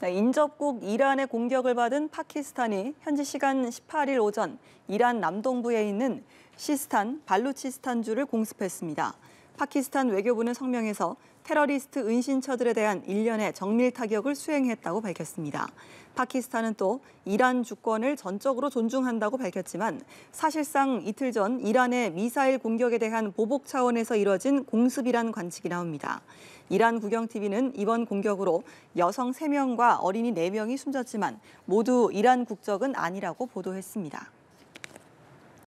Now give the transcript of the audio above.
네, 인접국 이란의 공격을 받은 파키스탄이 현지 시간 18일 오전 이란 남동부에 있는 시스탄, 발루치스탄주를 공습했습니다. 파키스탄 외교부는 성명에서 테러리스트 은신처들에 대한 일련의 정밀 타격을 수행했다고 밝혔습니다. 파키스탄은 또 이란 주권을 전적으로 존중한다고 밝혔지만 사실상 이틀 전 이란의 미사일 공격에 대한 보복 차원에서 이뤄진 공습이란 관측이 나옵니다. 이란 국영TV는 이번 공격으로 여성 3명과 어린이 4명이 숨졌지만 모두 이란 국적은 아니라고 보도했습니다.